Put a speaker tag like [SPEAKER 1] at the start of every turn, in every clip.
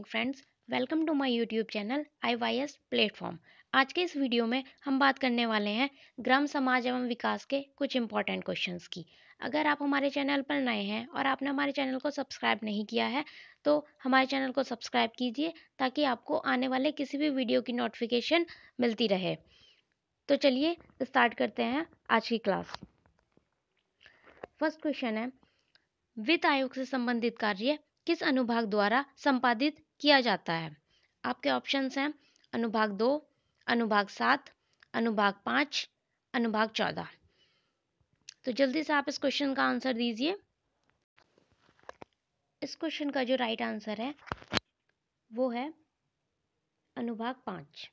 [SPEAKER 1] friends welcome to my YouTube channel I platform आज के इस वीडियो में हम बात करने वाले हैं ग्राम समाज एवं विकास के कुछ इंपॉर्टेंट क्वेश्चंस की अगर आप हमारे चैनल पर नए हैं और आपने हमारे चैनल को सब्सक्राइब नहीं किया है तो हमारे चैनल को सब्सक्राइब कीजिए ताकि आपको आने वाले किसी भी वीडियो की नोटिफिकेशन मिलती रहे तो चलिए स्टार्ट करते हैं आज की क्लास फर्स्ट क्वेश्चन है वित्त आयोग से संबंधित कार्य किस अनुभाग द्वारा संपादित किया जाता है आपके ऑप्शंस हैं अनुभाग दो अनुभाग सात अनुभाग पाँच अनुभाग चौदह तो जल्दी से आप इस क्वेश्चन का आंसर दीजिए इस क्वेश्चन का जो राइट आंसर है वो है अनुभाग पाँच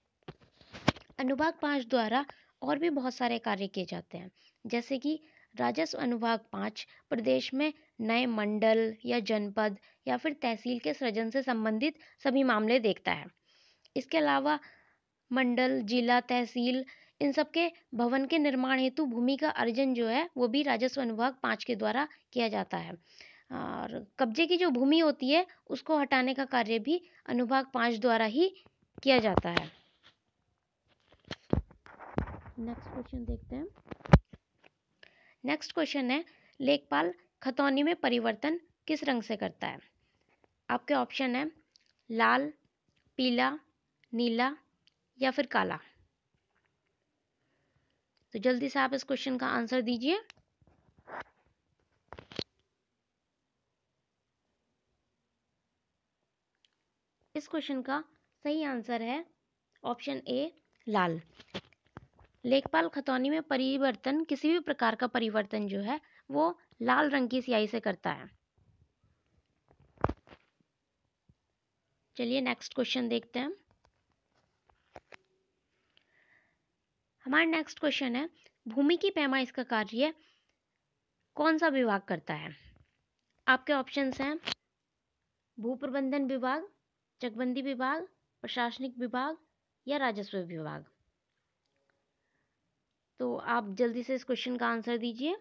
[SPEAKER 1] अनुभाग पाँच द्वारा और भी बहुत सारे कार्य किए जाते हैं जैसे कि राजस्व अनुभाग पाँच प्रदेश में नए मंडल या जनपद या फिर तहसील के सृजन से संबंधित सभी मामले देखता है इसके अलावा मंडल जिला तहसील इन सब के भवन के निर्माण हेतु भूमि का अर्जन जो है वो भी राजस्व अनुभाग पाँच के द्वारा किया जाता है और कब्जे की जो भूमि होती है उसको हटाने का कार्य भी अनुभाग पाँच द्वारा ही किया जाता है नेक्स्ट क्वेश्चन देखते हैं नेक्स्ट क्वेश्चन है लेखपाल खतौनी में परिवर्तन किस रंग से करता है आपके ऑप्शन है लाल पीला नीला या फिर काला तो जल्दी से आप इस क्वेश्चन का आंसर दीजिए इस क्वेश्चन का सही आंसर है ऑप्शन ए लाल लेखपाल खतौनी में परिवर्तन किसी भी प्रकार का परिवर्तन जो है वो लाल रंग की स्याही से करता है चलिए नेक्स्ट क्वेश्चन देखते हैं हमारा नेक्स्ट क्वेश्चन है भूमि की पैमाइश का कार्य कौन सा विभाग करता है आपके ऑप्शंस हैं भू प्रबंधन विभाग चकबंदी विभाग प्रशासनिक विभाग या राजस्व विभाग तो आप जल्दी से इस क्वेश्चन का आंसर दीजिए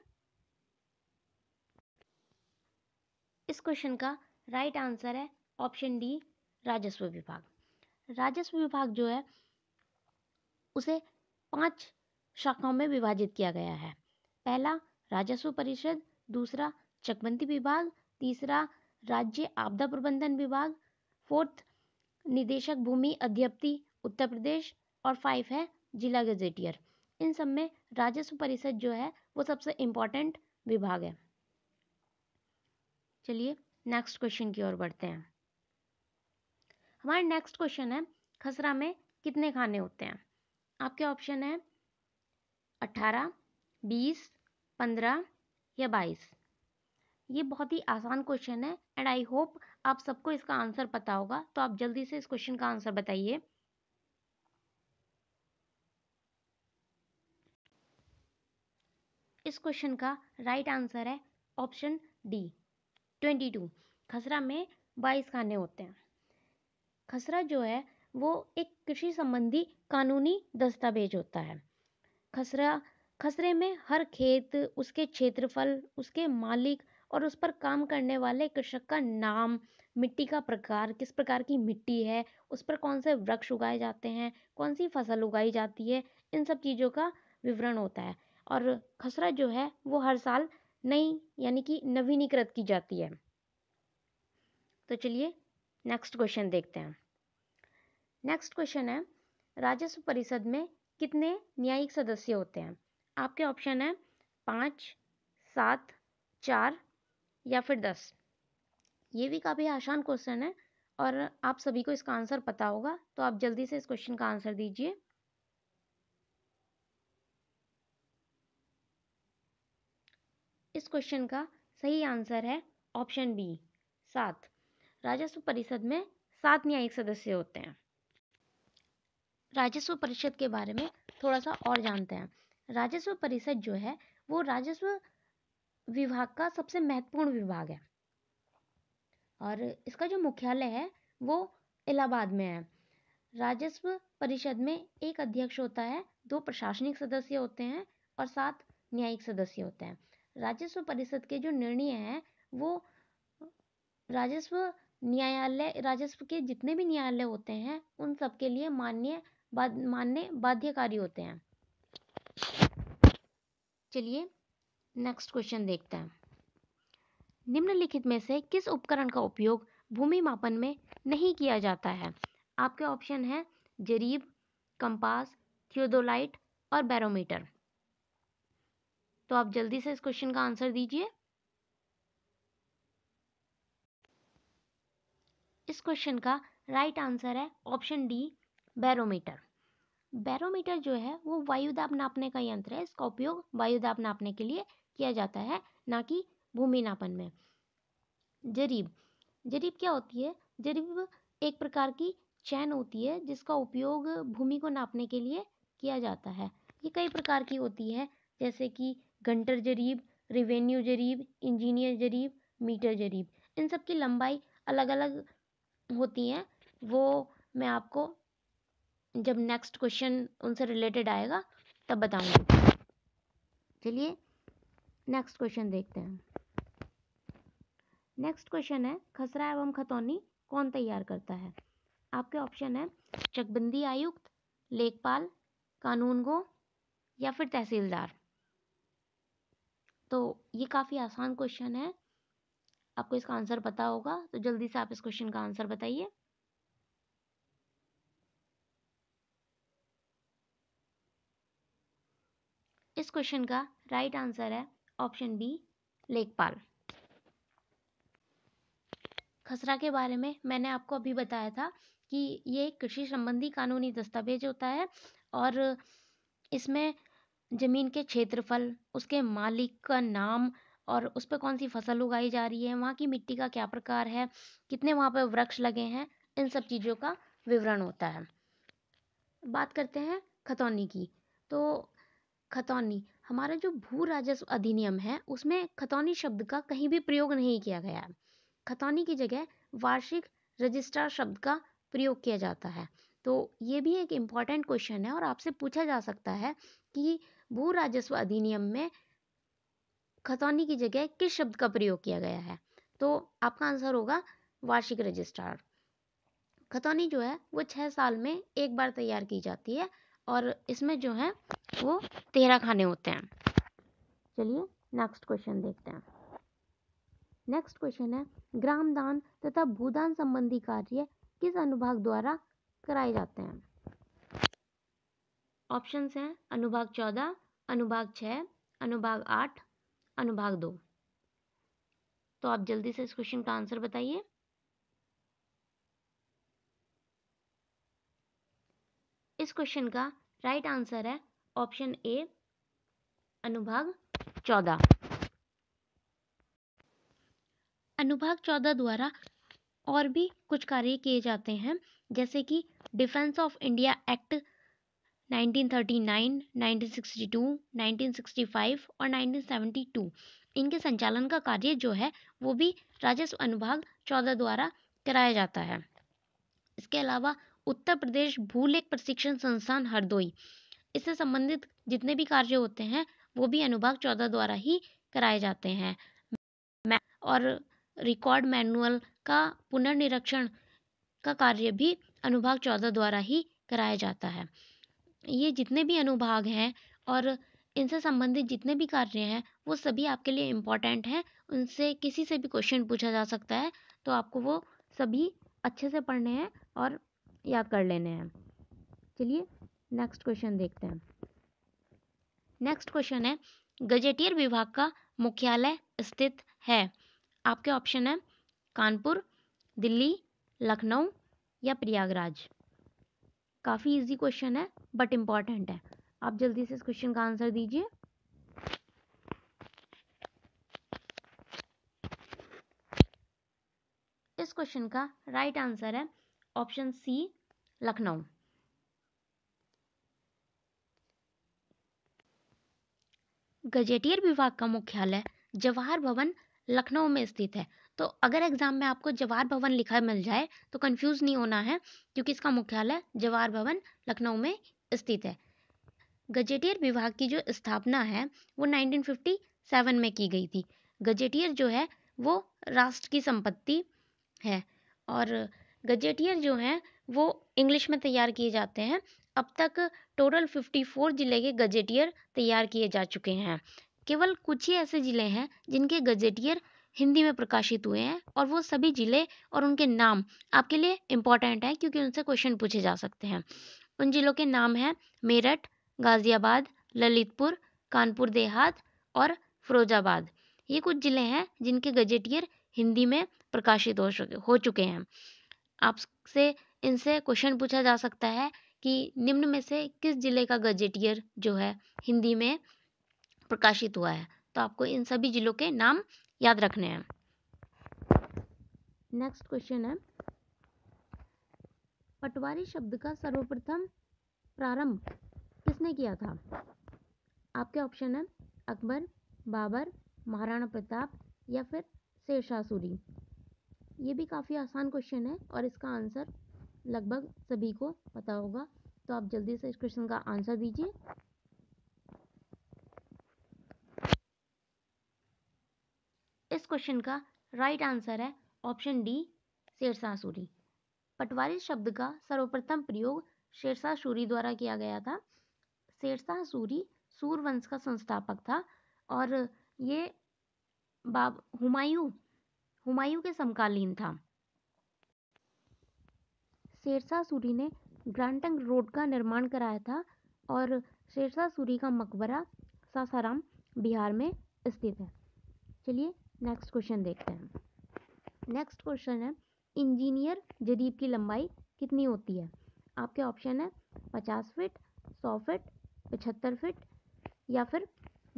[SPEAKER 1] इस क्वेश्चन का राइट right आंसर है ऑप्शन डी राजस्व विभाग राजस्व विभाग जो है उसे पांच शाखाओं में विभाजित किया गया है पहला राजस्व परिषद दूसरा चकबंदी विभाग तीसरा राज्य आपदा प्रबंधन विभाग फोर्थ निदेशक भूमि अध्यप्ति उत्तर प्रदेश और फाइव है जिला गजेटियर इन सब में राजस्व परिषद जो है वो सबसे इम्पोर्टेंट विभाग है चलिए नेक्स्ट क्वेश्चन की ओर बढ़ते हैं हमारा नेक्स्ट क्वेश्चन है खसरा में कितने खाने होते हैं आपके ऑप्शन है अट्ठारह बीस पंद्रह या बाईस ये बहुत ही आसान क्वेश्चन है एंड आई होप आप सबको इसका आंसर पता होगा तो आप जल्दी से इस क्वेश्चन का आंसर बताइए इस क्वेश्चन का राइट right आंसर है ऑप्शन डी ट्वेंटी टू खसरा में बाईस खाने होते हैं खसरा जो है वो एक कृषि संबंधी कानूनी दस्तावेज होता है खसरा खसरे में हर खेत उसके क्षेत्रफल उसके मालिक और उस पर काम करने वाले कृषक का नाम मिट्टी का प्रकार किस प्रकार की मिट्टी है उस पर कौन से वृक्ष उगाए जाते हैं कौन सी फसल उगाई जाती है इन सब चीज़ों का विवरण होता है और खसरा जो है वो हर साल नई यानी कि नवीनीकृत की जाती है तो चलिए नेक्स्ट क्वेश्चन देखते हैं नेक्स्ट क्वेश्चन है राजस्व परिषद में कितने न्यायिक सदस्य होते हैं आपके ऑप्शन है पाँच सात चार या फिर दस ये भी काफ़ी आसान क्वेश्चन है और आप सभी को इसका आंसर पता होगा तो आप जल्दी से इस क्वेश्चन का आंसर दीजिए क्वेश्चन का सही आंसर है ऑप्शन बी सात राजस्व परिषद में सात न्यायिक सदस्य होते हैं राजस्व परिषद के बारे में थोड़ा सा और जानते हैं राजस्व परिषद जो है वो राजस्व विभाग का सबसे महत्वपूर्ण विभाग है और इसका जो मुख्यालय है वो इलाहाबाद में है राजस्व परिषद में एक अध्यक्ष होता है दो प्रशासनिक सदस्य होते हैं और सात न्यायिक सदस्य होते हैं राजस्व परिषद के जो निर्णय हैं वो राजस्व न्यायालय राजस्व के जितने भी न्यायालय होते हैं उन सब के लिए मान्य मान्य बाध्यकारी होते हैं चलिए नेक्स्ट क्वेश्चन देखते हैं निम्नलिखित में से किस उपकरण का उपयोग भूमि मापन में नहीं किया जाता है आपके ऑप्शन है जरीब कंपास थियोडोलाइट और बैरोमीटर तो आप जल्दी से इस क्वेश्चन का आंसर दीजिए इस क्वेश्चन का राइट आंसर है ऑप्शन डी बैरोमीटर बैरोमीटर जो है वो वायुदाब नापने का यंत्र है इसका उपयोग वायुदाब नापने के लिए किया जाता है ना कि भूमि नापन में जरीब जरीब क्या होती है जरीब एक प्रकार की चैन होती है जिसका उपयोग भूमि को नापने के लिए किया जाता है ये कई प्रकार की होती है जैसे कि गंटर जरीब रिवेन्यू जरीब इंजीनियर जरीब मीटर जरीब इन सब की लंबाई अलग अलग होती हैं वो मैं आपको जब नेक्स्ट क्वेश्चन उनसे रिलेटेड आएगा तब बताऊंगी चलिए नेक्स्ट क्वेश्चन देखते हैं नेक्स्ट क्वेश्चन है खसरा एवं खतौनी कौन तैयार करता है आपके ऑप्शन है चकबंदी आयुक्त लेखपाल कानूनगो या फिर तहसीलदार तो ये काफ़ी आसान क्वेश्चन है आपको इसका आंसर पता होगा तो जल्दी से आप इस क्वेश्चन का आंसर बताइए इस क्वेश्चन का राइट right आंसर है ऑप्शन बी लेखपाल खसरा के बारे में मैंने आपको अभी बताया था कि ये कृषि संबंधी कानूनी दस्तावेज होता है और इसमें ज़मीन के क्षेत्रफल उसके मालिक का नाम और उस पर कौन सी फसल उगाई जा रही है वहाँ की मिट्टी का क्या प्रकार है कितने वहाँ पर वृक्ष लगे हैं इन सब चीज़ों का विवरण होता है बात करते हैं खतौनी की तो खतौनी हमारा जो भू राजस्व अधिनियम है उसमें खतौनी शब्द का कहीं भी प्रयोग नहीं किया गया है खतौनी की जगह वार्षिक रजिस्ट्रार शब्द का प्रयोग किया जाता है तो ये भी एक इम्पॉर्टेंट क्वेश्चन है और आपसे पूछा जा सकता है कि भू राजस्व अधिनियम में खतौनी की जगह किस शब्द का प्रयोग किया गया है तो आपका आंसर होगा वार्षिक रजिस्ट्रार खतौनी जो है वो छः साल में एक बार तैयार की जाती है और इसमें जो है वो तेरह खाने होते हैं चलिए नेक्स्ट क्वेश्चन देखते हैं नेक्स्ट क्वेश्चन है ग्राम दान तथा भूदान संबंधी कार्य किस अनुभाग द्वारा कराए जाते हैं ऑप्शंस हैं अनुभाग चौदह अनुभाग छः अनुभाग आठ अनुभाग दो तो आप जल्दी से इस क्वेश्चन का आंसर बताइए इस क्वेश्चन का राइट right आंसर है ऑप्शन ए अनुभाग चौदह अनुभाग चौदह द्वारा और भी कुछ कार्य किए जाते हैं जैसे कि डिफेंस ऑफ इंडिया एक्ट 1939, 1962, 1965 और 1972 इनके संचालन का कार्य जो है वो भी राजस्व अनुभाग चौदह द्वारा कराया जाता है इसके अलावा उत्तर प्रदेश भूलेख प्रशिक्षण संस्थान हरदोई इससे संबंधित जितने भी कार्य होते हैं वो भी अनुभाग चौदह द्वारा ही कराए जाते हैं और रिकॉर्ड मैनुअल का पुनर्निरीक्षण का कार्य भी अनुभाग चौदह द्वारा ही कराया जाता है ये जितने भी अनुभाग हैं और इनसे संबंधित जितने भी कार्य हैं वो सभी आपके लिए इम्पोर्टेंट हैं उनसे किसी से भी क्वेश्चन पूछा जा सकता है तो आपको वो सभी अच्छे से पढ़ने हैं और याद कर लेने हैं चलिए नेक्स्ट क्वेश्चन देखते हैं नेक्स्ट क्वेश्चन है गजेटियर विभाग का मुख्यालय स्थित है आपके ऑप्शन है कानपुर दिल्ली लखनऊ या प्रयागराज काफ़ी इजी क्वेश्चन है बट इम्पॉर्टेंट है आप जल्दी से इस क्वेश्चन का आंसर दीजिए इस क्वेश्चन का राइट right आंसर है ऑप्शन सी लखनऊ गजेटियर विभाग का मुख्यालय जवाहर भवन लखनऊ में स्थित है तो अगर एग्ज़ाम में आपको जवाहर भवन लिखा मिल जाए तो कंफ्यूज नहीं होना है क्योंकि इसका मुख्यालय जवाहर भवन लखनऊ में स्थित है गजेटियर विभाग की जो स्थापना है वो 1957 में की गई थी गजेटियर जो है वो राष्ट्र की संपत्ति है और गजेटियर जो हैं वो इंग्लिश में तैयार किए जाते हैं अब तक टोटल 54 जिले के गजेटियर तैयार किए जा चुके हैं केवल कुछ ही ऐसे ज़िले हैं जिनके गजेटियर हिंदी में प्रकाशित हुए हैं और वो सभी ज़िले और उनके नाम आपके लिए इम्पॉर्टेंट हैं क्योंकि उनसे क्वेश्चन पूछे जा सकते हैं उन ज़िलों के नाम हैं मेरठ गाज़ियाबाद ललितपुर कानपुर देहात और फिरोजाबाद ये कुछ ज़िले हैं जिनके गजेटियर हिंदी में प्रकाशित हो चुके हो चुके हैं आपसे इनसे क्वेश्चन पूछा जा सकता है कि निम्न में से किस ज़िले का गजेटियर जो है हिंदी में प्रकाशित हुआ है तो आपको इन सभी जिलों के नाम याद रखने हैं नेक्स्ट क्वेश्चन है पटवारी शब्द का सर्वप्रथम प्रारंभ किसने किया था आपके ऑप्शन है अकबर बाबर महाराणा प्रताप या फिर शेरशाह सूरी ये भी काफ़ी आसान क्वेश्चन है और इसका आंसर लगभग सभी को पता होगा तो आप जल्दी से इस क्वेश्चन का आंसर दीजिए इस क्वेश्चन का राइट आंसर है ऑप्शन डी शेरशाह सूरी पटवारी शब्द का सर्वप्रथम प्रयोग शेरशाह सूरी द्वारा किया गया था शेरशाह सूरी सूर वंश का संस्थापक था और ये बाब हुमायूं हुमायूं के समकालीन था शेरशाह सूरी ने ग्रांटंग रोड का निर्माण कराया था और शेरशाह सूरी का मकबरा सासाराम बिहार में स्थित है चलिए नेक्स्ट क्वेश्चन देखते हैं नेक्स्ट क्वेश्चन है इंजीनियर जरीब की लंबाई कितनी होती है आपके ऑप्शन है पचास फिट सौ फिट पचहत्तर फिट या फिर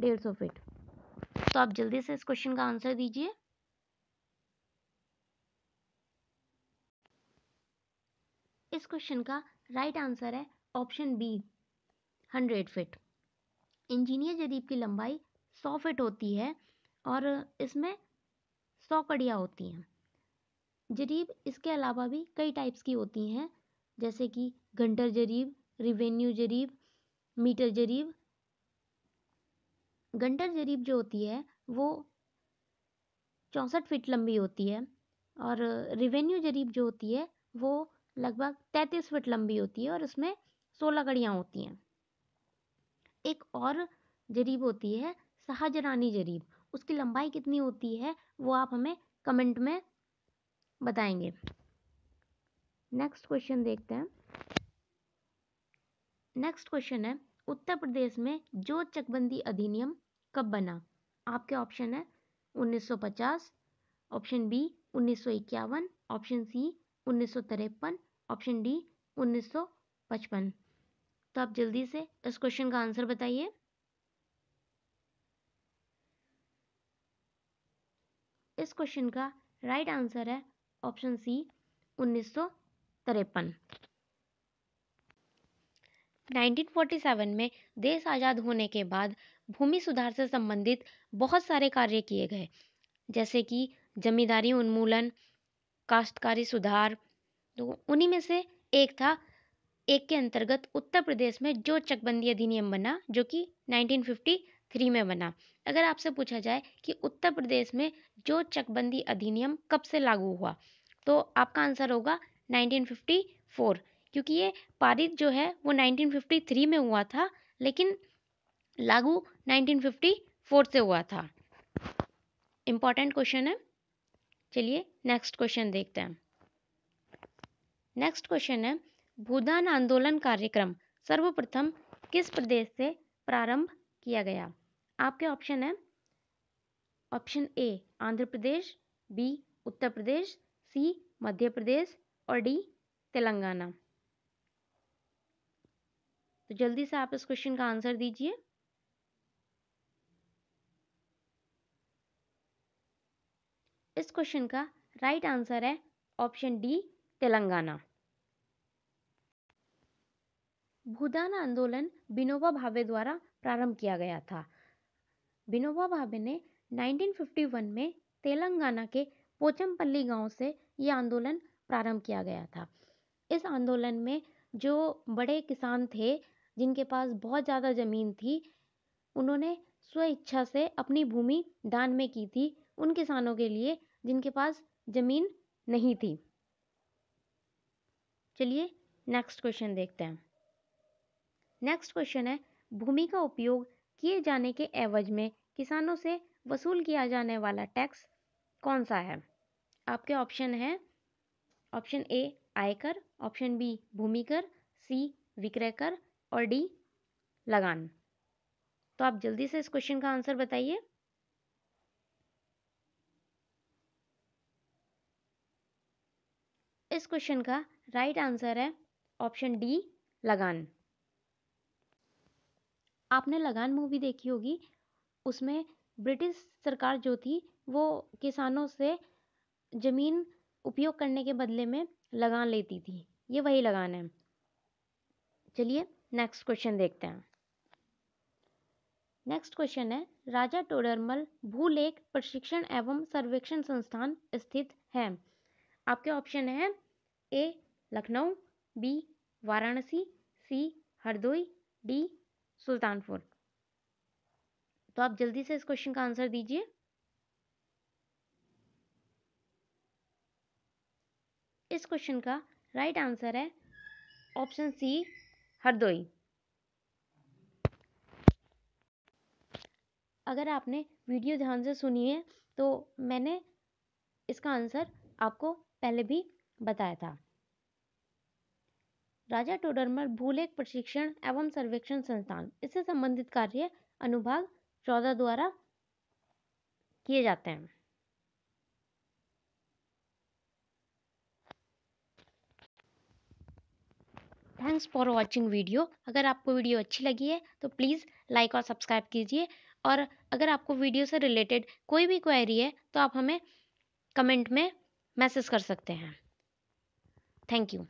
[SPEAKER 1] डेढ़ सौ फिट तो आप जल्दी से इस क्वेश्चन का आंसर दीजिए इस क्वेश्चन का राइट right आंसर है option B hundred feet engineer जरीब की लंबाई सौ फिट होती है और इसमें सौ कड़ियाँ होती हैं जरीब इसके अलावा भी कई टाइप्स की होती हैं जैसे कि घंटर जरीब रिवेन्यू जरीब मीटर जरीब घंटर जरीब जो होती है वो चौंसठ फीट लंबी होती है और रिवेन्यू जरीब जो होती है वो लगभग तैंतीस फीट लंबी होती है और उसमें सोलह कड़ियाँ होती हैं एक और जरीब होती है शाहजरानी जरीब उसकी लंबाई कितनी होती है वो आप हमें कमेंट में बताएंगे नेक्स्ट क्वेश्चन देखते हैं नेक्स्ट क्वेश्चन है उत्तर प्रदेश में जो चकबंदी अधिनियम कब बना आपके ऑप्शन है 1950 ऑप्शन बी उन्नीस ऑप्शन सी उन्नीस ऑप्शन डी 1955 तो आप जल्दी से इस क्वेश्चन का आंसर बताइए इस क्वेश्चन का राइट right आंसर है ऑप्शन सी उन्नीस सौ 1947 में देश आज़ाद होने के बाद भूमि सुधार से संबंधित बहुत सारे कार्य किए गए जैसे कि जमींदारी उन्मूलन काश्तकारी सुधार तो उन्हीं में से एक था एक के अंतर्गत उत्तर प्रदेश में जो चकबंदी अधिनियम बना जो कि थ्री में बना अगर आपसे पूछा जाए कि उत्तर प्रदेश में जो चकबंदी अधिनियम कब से लागू हुआ तो आपका आंसर होगा 1954 क्योंकि ये पारित जो है वो 1953 में हुआ था लेकिन लागू 1954 से हुआ था इम्पॉर्टेंट क्वेश्चन है चलिए नेक्स्ट क्वेश्चन देखते हैं नेक्स्ट क्वेश्चन है भूदान आंदोलन कार्यक्रम सर्वप्रथम किस प्रदेश से प्रारंभ किया गया आपके ऑप्शन है option A Andhra Pradesh B Uttar Pradesh C Madhya Pradesh और डी तेलंगाना तो जल्दी से आप इस क्वेश्चन का आंसर दीजिए इस क्वेश्चन का राइट आंसर है ऑप्शन डी तेलंगाना भूदान आंदोलन विनोबा भावे द्वारा प्रारंभ किया गया था विनोबा भावे ने 1951 में तेलंगाना के पोचमपल्ली गांव से ये आंदोलन प्रारंभ किया गया था इस आंदोलन में जो बड़े किसान थे जिनके पास बहुत ज़्यादा ज़मीन थी उन्होंने स्वेच्छा से अपनी भूमि दान में की थी उन किसानों के लिए जिनके पास ज़मीन नहीं थी चलिए नेक्स्ट क्वेश्चन देखते हैं नेक्स्ट क्वेश्चन है भूमि का उपयोग किए जाने के एवज में किसानों से वसूल किया जाने वाला टैक्स कौन सा है आपके ऑप्शन हैं ऑप्शन ए आयकर ऑप्शन बी भूमिकर सी विक्रय कर और डी लगान तो आप जल्दी से इस क्वेश्चन का आंसर बताइए इस क्वेश्चन का राइट right आंसर है ऑप्शन डी लगान आपने लगान मूवी देखी होगी उसमें ब्रिटिश सरकार जो थी वो किसानों से ज़मीन उपयोग करने के बदले में लगान लेती थी ये वही लगान है चलिए नेक्स्ट क्वेश्चन देखते हैं नेक्स्ट क्वेश्चन है राजा टोडरमल भूलेख प्रशिक्षण एवं सर्वेक्षण संस्थान स्थित है आपके ऑप्शन है A Lucknow B Varanasi C Hardoi D Sultanpur तो आप जल्दी से इस क्वेश्चन का आंसर दीजिए इस क्वेश्चन का राइट right आंसर है ऑप्शन सी हरदोई अगर आपने वीडियो ध्यान से सुनी है तो मैंने इसका आंसर आपको पहले भी बताया था राजा टोडरमर भूलेख प्रशिक्षण एवं सर्वेक्षण संस्थान इससे संबंधित कार्य अनुभाग चौदह द्वारा किए जाते हैं थैंक्स फॉर वॉचिंग वीडियो अगर आपको वीडियो अच्छी लगी है तो प्लीज़ लाइक और सब्सक्राइब कीजिए और अगर आपको वीडियो से रिलेटेड कोई भी क्वेरी है तो आप हमें कमेंट में मैसेज कर सकते हैं थैंक यू